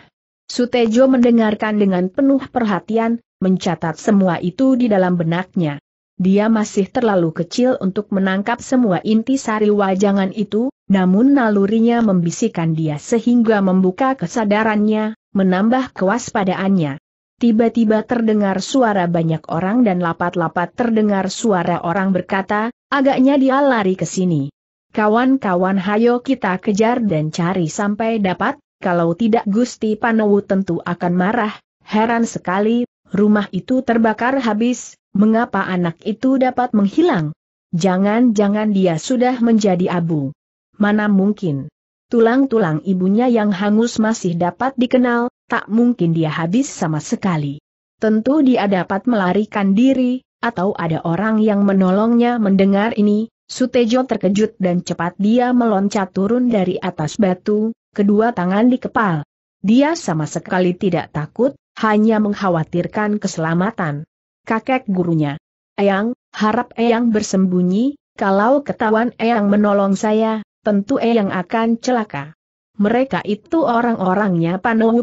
Sutejo mendengarkan dengan penuh perhatian, mencatat semua itu di dalam benaknya. Dia masih terlalu kecil untuk menangkap semua inti sari wajangan itu, namun nalurinya membisikkan dia sehingga membuka kesadarannya, menambah kewaspadaannya. Tiba-tiba terdengar suara banyak orang dan lapat-lapat terdengar suara orang berkata, agaknya dia lari ke sini. Kawan-kawan hayo kita kejar dan cari sampai dapat, kalau tidak Gusti Panowu tentu akan marah, heran sekali, rumah itu terbakar habis, Mengapa anak itu dapat menghilang? Jangan-jangan dia sudah menjadi abu. Mana mungkin? Tulang-tulang ibunya yang hangus masih dapat dikenal, tak mungkin dia habis sama sekali. Tentu dia dapat melarikan diri, atau ada orang yang menolongnya mendengar ini, Sutejo terkejut dan cepat dia meloncat turun dari atas batu, kedua tangan dikepal. Dia sama sekali tidak takut, hanya mengkhawatirkan keselamatan kakek gurunya. Eyang, harap Eyang bersembunyi, kalau ketahuan Eyang menolong saya, tentu Eyang akan celaka. Mereka itu orang-orangnya Panowu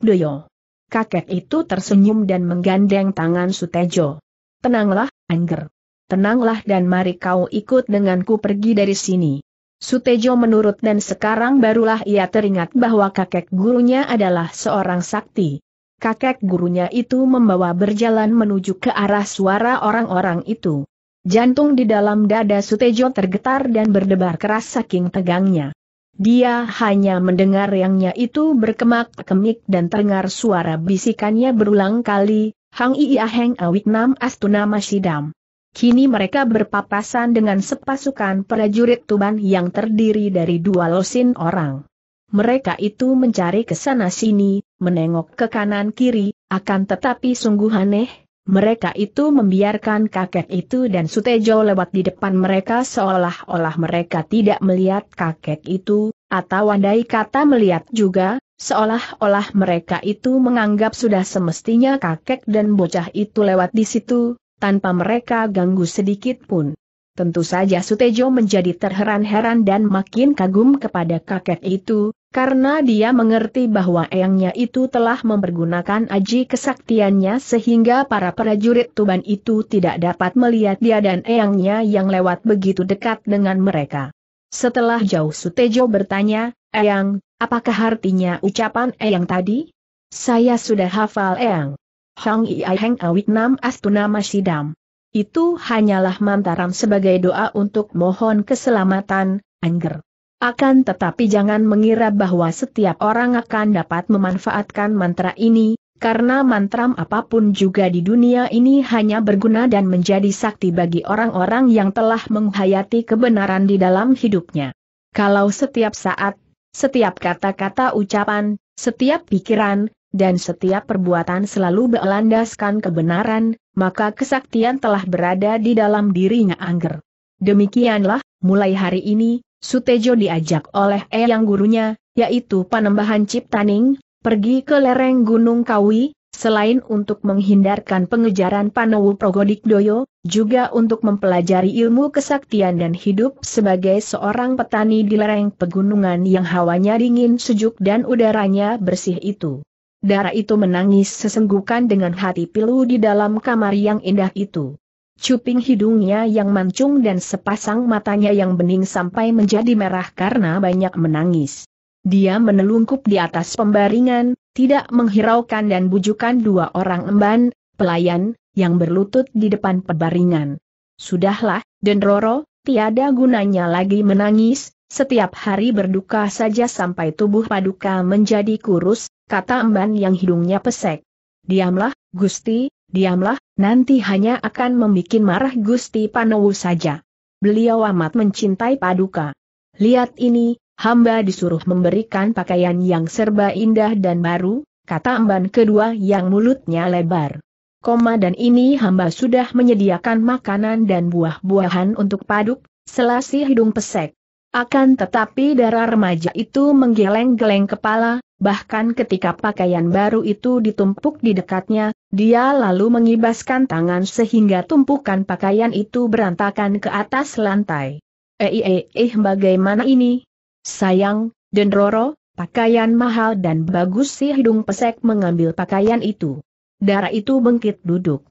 Doyo. Kakek itu tersenyum dan menggandeng tangan Sutejo. Tenanglah, Angger. Tenanglah dan mari kau ikut denganku pergi dari sini. Sutejo menurut dan sekarang barulah ia teringat bahwa kakek gurunya adalah seorang sakti kakek gurunya itu membawa berjalan menuju ke arah suara orang-orang itu. Jantung di dalam dada Sutejo tergetar dan berdebar keras saking tegangnya. Dia hanya mendengar yangnya itu berkemak-kemik dan terdengar suara bisikannya berulang kali, Hang Iya Heng Awik Nam Astuna Masidam. Kini mereka berpapasan dengan sepasukan prajurit Tuban yang terdiri dari dua losin orang. Mereka itu mencari ke sana sini, menengok ke kanan kiri, akan tetapi sungguh aneh, mereka itu membiarkan kakek itu dan Sutejo lewat di depan mereka seolah-olah mereka tidak melihat kakek itu, atau andai kata melihat juga, seolah-olah mereka itu menganggap sudah semestinya kakek dan bocah itu lewat di situ, tanpa mereka ganggu sedikit pun. Tentu saja Sutejo menjadi terheran-heran dan makin kagum kepada kakek itu, karena dia mengerti bahwa eyangnya itu telah mempergunakan aji kesaktiannya sehingga para prajurit Tuban itu tidak dapat melihat dia dan eyangnya yang lewat begitu dekat dengan mereka. Setelah jauh Sutejo bertanya, Eyang, apakah artinya ucapan Eyang tadi? Saya sudah hafal Eyang. Hang Iai Heng Awit Nam Astuna Masidam. Itu hanyalah mantaram sebagai doa untuk mohon keselamatan, Angger. Akan tetapi jangan mengira bahwa setiap orang akan dapat memanfaatkan mantra ini, karena mantra apapun juga di dunia ini hanya berguna dan menjadi sakti bagi orang-orang yang telah menghayati kebenaran di dalam hidupnya. Kalau setiap saat, setiap kata-kata ucapan, setiap pikiran, dan setiap perbuatan selalu berlandaskan kebenaran, maka kesaktian telah berada di dalam dirinya angger. Demikianlah, mulai hari ini, Sutejo diajak oleh Eyang gurunya, yaitu Panembahan Ciptaning, pergi ke lereng Gunung Kawi, selain untuk menghindarkan pengejaran Panowu Progodikdoyo, juga untuk mempelajari ilmu kesaktian dan hidup sebagai seorang petani di lereng pegunungan yang hawanya dingin sejuk dan udaranya bersih itu. Dara itu menangis sesenggukan dengan hati pilu di dalam kamar yang indah itu. Cuping hidungnya yang mancung dan sepasang matanya yang bening sampai menjadi merah karena banyak menangis. Dia menelungkup di atas pembaringan, tidak menghiraukan dan bujukan dua orang emban, pelayan, yang berlutut di depan pembaringan. Sudahlah, Dendroro, tiada gunanya lagi menangis, setiap hari berduka saja sampai tubuh paduka menjadi kurus, kata emban yang hidungnya pesek. Diamlah, Gusti, diamlah, nanti hanya akan membuat marah Gusti Panowo saja. Beliau amat mencintai Paduka. Lihat ini, hamba disuruh memberikan pakaian yang serba indah dan baru, kata emban kedua yang mulutnya lebar. Koma dan ini hamba sudah menyediakan makanan dan buah-buahan untuk Paduk, selasi hidung pesek. Akan tetapi darah remaja itu menggeleng-geleng kepala, bahkan ketika pakaian baru itu ditumpuk di dekatnya, dia lalu mengibaskan tangan sehingga tumpukan pakaian itu berantakan ke atas lantai. Eh eh eh, eh bagaimana ini? Sayang, Dendroro, pakaian mahal dan bagus si hidung pesek mengambil pakaian itu. Darah itu bengkit duduk.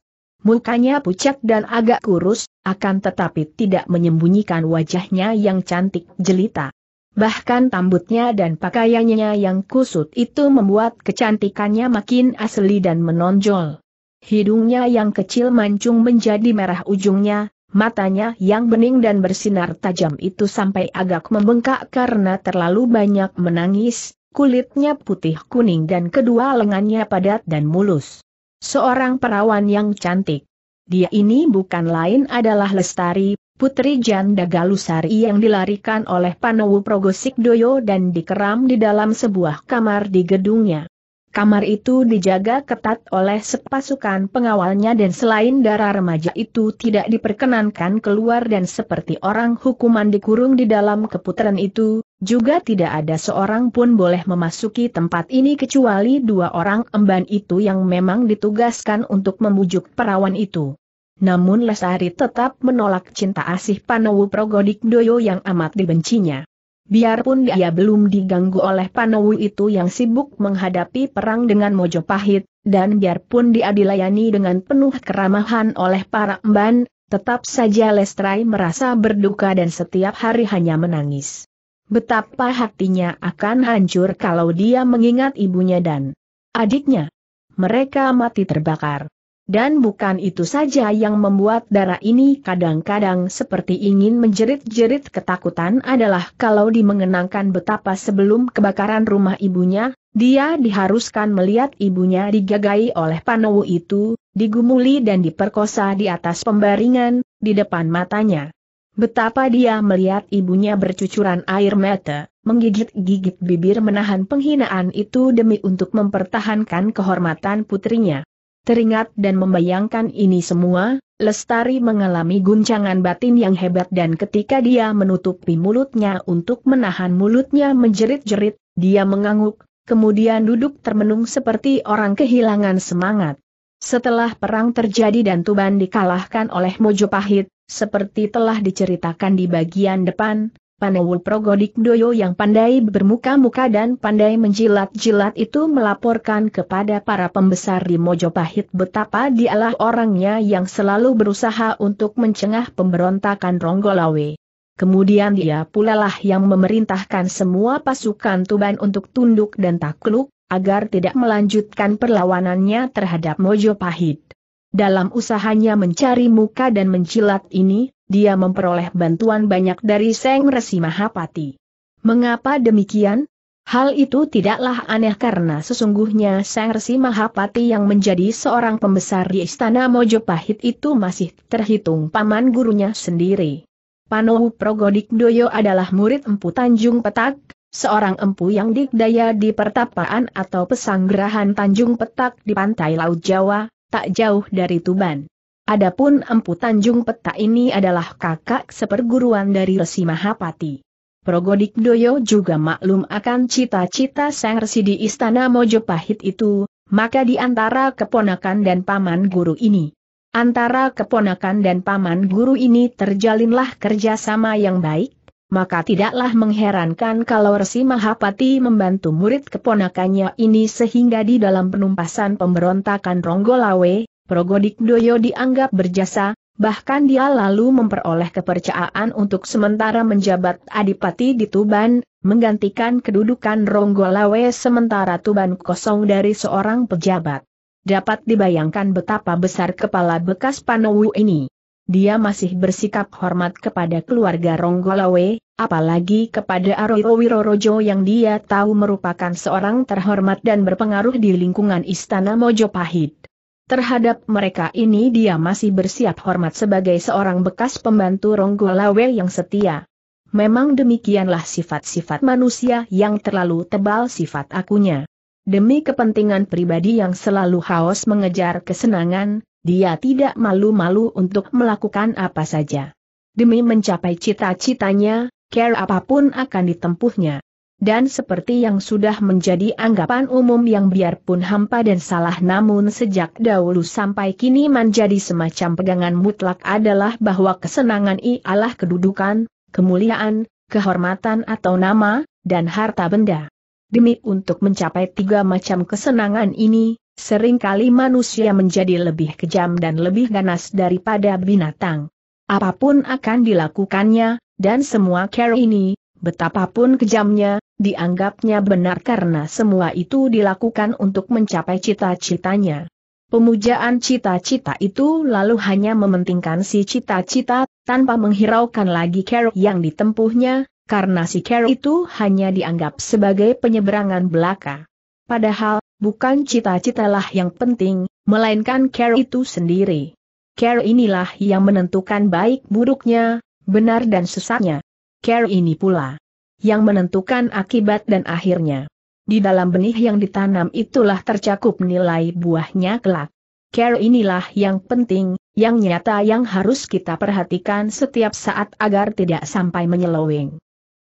Mukanya pucat dan agak kurus, akan tetapi tidak menyembunyikan wajahnya yang cantik jelita. Bahkan tambutnya dan pakaiannya yang kusut itu membuat kecantikannya makin asli dan menonjol. Hidungnya yang kecil mancung menjadi merah ujungnya, matanya yang bening dan bersinar tajam itu sampai agak membengkak karena terlalu banyak menangis, kulitnya putih kuning dan kedua lengannya padat dan mulus seorang perawan yang cantik. Dia ini bukan lain adalah Lestari, putri Janda Galusari yang dilarikan oleh Panowu Progosik Doyo dan dikeram di dalam sebuah kamar di gedungnya. Kamar itu dijaga ketat oleh sepasukan pengawalnya dan selain darah remaja itu tidak diperkenankan keluar dan seperti orang hukuman dikurung di dalam keputaran itu, juga tidak ada seorang pun boleh memasuki tempat ini kecuali dua orang emban itu yang memang ditugaskan untuk membujuk perawan itu. Namun Lesari tetap menolak cinta asih Panowu Progodik Doyo yang amat dibencinya. Biarpun dia belum diganggu oleh Panowu itu yang sibuk menghadapi perang dengan Mojopahit, dan biarpun dia dilayani dengan penuh keramahan oleh para emban, tetap saja Lestrai merasa berduka dan setiap hari hanya menangis. Betapa hatinya akan hancur kalau dia mengingat ibunya dan adiknya. Mereka mati terbakar. Dan bukan itu saja yang membuat darah ini kadang-kadang seperti ingin menjerit-jerit ketakutan adalah kalau dimengenangkan betapa sebelum kebakaran rumah ibunya, dia diharuskan melihat ibunya digagai oleh Panowo itu, digumuli dan diperkosa di atas pembaringan, di depan matanya. Betapa dia melihat ibunya bercucuran air mata, menggigit-gigit bibir menahan penghinaan itu demi untuk mempertahankan kehormatan putrinya. Teringat dan membayangkan ini semua, Lestari mengalami guncangan batin yang hebat dan ketika dia menutupi mulutnya untuk menahan mulutnya menjerit-jerit, dia mengangguk, kemudian duduk termenung seperti orang kehilangan semangat. Setelah perang terjadi dan Tuban dikalahkan oleh Mojopahit, seperti telah diceritakan di bagian depan, Panewul Progodik Doyo yang pandai bermuka-muka dan pandai menjilat-jilat itu melaporkan kepada para pembesar di Mojopahit betapa dialah orangnya yang selalu berusaha untuk mencengah pemberontakan Ronggolawe. Kemudian dia pula lah yang memerintahkan semua pasukan Tuban untuk tunduk dan takluk, agar tidak melanjutkan perlawanannya terhadap Mojo Pahit, Dalam usahanya mencari muka dan mencilat ini, dia memperoleh bantuan banyak dari Seng Resi Mahapati. Mengapa demikian? Hal itu tidaklah aneh karena sesungguhnya Seng Resi Mahapati yang menjadi seorang pembesar di Istana Mojo Pahit itu masih terhitung paman gurunya sendiri. Panohu Progodik Doyo adalah murid Empu Tanjung Petak, seorang empu yang dikdaya di pertapaan atau pesanggerahan Tanjung Petak di pantai Laut Jawa, tak jauh dari Tuban. Adapun Empu Tanjung Petak ini adalah kakak seperguruan dari Resi Mahapati. Progodik Doyo juga maklum akan cita-cita sang resi di istana Mojopahit itu, maka di antara keponakan dan paman guru ini. Antara keponakan dan paman guru ini terjalinlah kerjasama yang baik, maka tidaklah mengherankan kalau Resi Mahapati membantu murid keponakannya ini sehingga di dalam penumpasan pemberontakan Ronggolawe, Progodik Doyo dianggap berjasa, bahkan dia lalu memperoleh kepercayaan untuk sementara menjabat Adipati di Tuban, menggantikan kedudukan Ronggolawe sementara Tuban kosong dari seorang pejabat. Dapat dibayangkan betapa besar kepala bekas Panowu ini dia masih bersikap hormat kepada keluarga Ronggolawe, apalagi kepada Aroro Wirorojo yang dia tahu merupakan seorang terhormat dan berpengaruh di lingkungan Istana Mojopahit. Terhadap mereka ini dia masih bersiap hormat sebagai seorang bekas pembantu Ronggolawe yang setia. Memang demikianlah sifat-sifat manusia yang terlalu tebal sifat akunya. Demi kepentingan pribadi yang selalu haus mengejar kesenangan, dia tidak malu-malu untuk melakukan apa saja. Demi mencapai cita-citanya, care apapun akan ditempuhnya. Dan seperti yang sudah menjadi anggapan umum yang biarpun hampa dan salah namun sejak dahulu sampai kini menjadi semacam pegangan mutlak adalah bahwa kesenangan ialah kedudukan, kemuliaan, kehormatan atau nama, dan harta benda. Demi untuk mencapai tiga macam kesenangan ini, Seringkali manusia menjadi lebih kejam dan lebih ganas daripada binatang. Apapun akan dilakukannya, dan semua care ini, betapapun kejamnya, dianggapnya benar karena semua itu dilakukan untuk mencapai cita-citanya. Pemujaan cita-cita itu lalu hanya mementingkan si cita-cita, tanpa menghiraukan lagi care yang ditempuhnya, karena si care itu hanya dianggap sebagai penyeberangan belaka. Padahal, bukan cita-citalah yang penting, melainkan care itu sendiri. Care inilah yang menentukan baik buruknya, benar dan sesatnya. Care ini pula yang menentukan akibat dan akhirnya. Di dalam benih yang ditanam itulah tercakup nilai buahnya kelak. Care inilah yang penting, yang nyata yang harus kita perhatikan setiap saat agar tidak sampai menyeloweng.